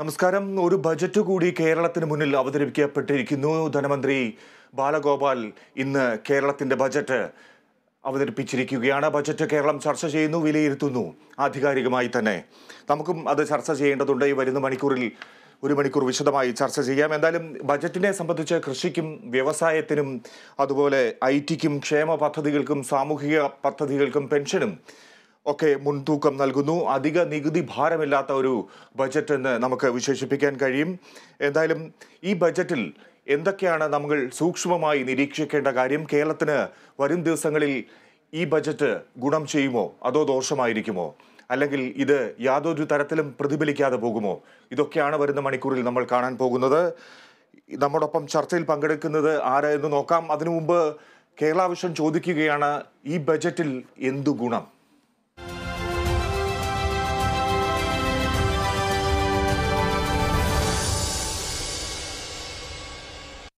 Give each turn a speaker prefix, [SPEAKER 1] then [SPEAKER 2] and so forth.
[SPEAKER 1] നമസ്കാരം ഒരു ബജറ്റ് കൂടി കേരളത്തിന് മുന്നിൽ അവതരിപ്പിക്കപ്പെട്ടിരിക്കുന്നു ധനമന്ത്രി ബാലഗോപാൽ ഇന്ന് കേരളത്തിന്റെ ബജറ്റ് അവതരിപ്പിച്ചിരിക്കുകയാണ് ബജറ്റ് കേരളം ചർച്ച ചെയ്യുന്നു വിലയിരുത്തുന്നു ആധികാരികമായി തന്നെ നമുക്കും അത് ചർച്ച ചെയ്യേണ്ടതുണ്ട് ഈ വരുന്ന മണിക്കൂറിൽ ഒരു മണിക്കൂർ വിശദമായി ചർച്ച ചെയ്യാം എന്തായാലും ബജറ്റിനെ സംബന്ധിച്ച് കൃഷിക്കും വ്യവസായത്തിനും അതുപോലെ ഐ ടിക്കും ക്ഷേമ പദ്ധതികൾക്കും സാമൂഹിക പദ്ധതികൾക്കും പെൻഷനും ഒക്കെ മുൻതൂക്കം നൽകുന്നു അധിക നികുതി ഭാരമില്ലാത്ത ഒരു ബജറ്റ് എന്ന് നമുക്ക് വിശേഷിപ്പിക്കാൻ കഴിയും എന്തായാലും ഈ ബജറ്റിൽ എന്തൊക്കെയാണ് നമ്മൾ സൂക്ഷ്മമായി നിരീക്ഷിക്കേണ്ട കാര്യം കേരളത്തിന് വരും ദിവസങ്ങളിൽ ഈ ബജറ്റ് ഗുണം ചെയ്യുമോ അതോ ദോഷമായിരിക്കുമോ അല്ലെങ്കിൽ ഇത് യാതൊരു തരത്തിലും പ്രതിഫലിക്കാതെ പോകുമോ ഇതൊക്കെയാണ് വരുന്ന മണിക്കൂറിൽ നമ്മൾ കാണാൻ പോകുന്നത് നമ്മോടൊപ്പം ചർച്ചയിൽ പങ്കെടുക്കുന്നത് ആരെന്ന് നോക്കാം അതിനു മുമ്പ് കേരള ചോദിക്കുകയാണ് ഈ ബജറ്റിൽ എന്തു ഗുണം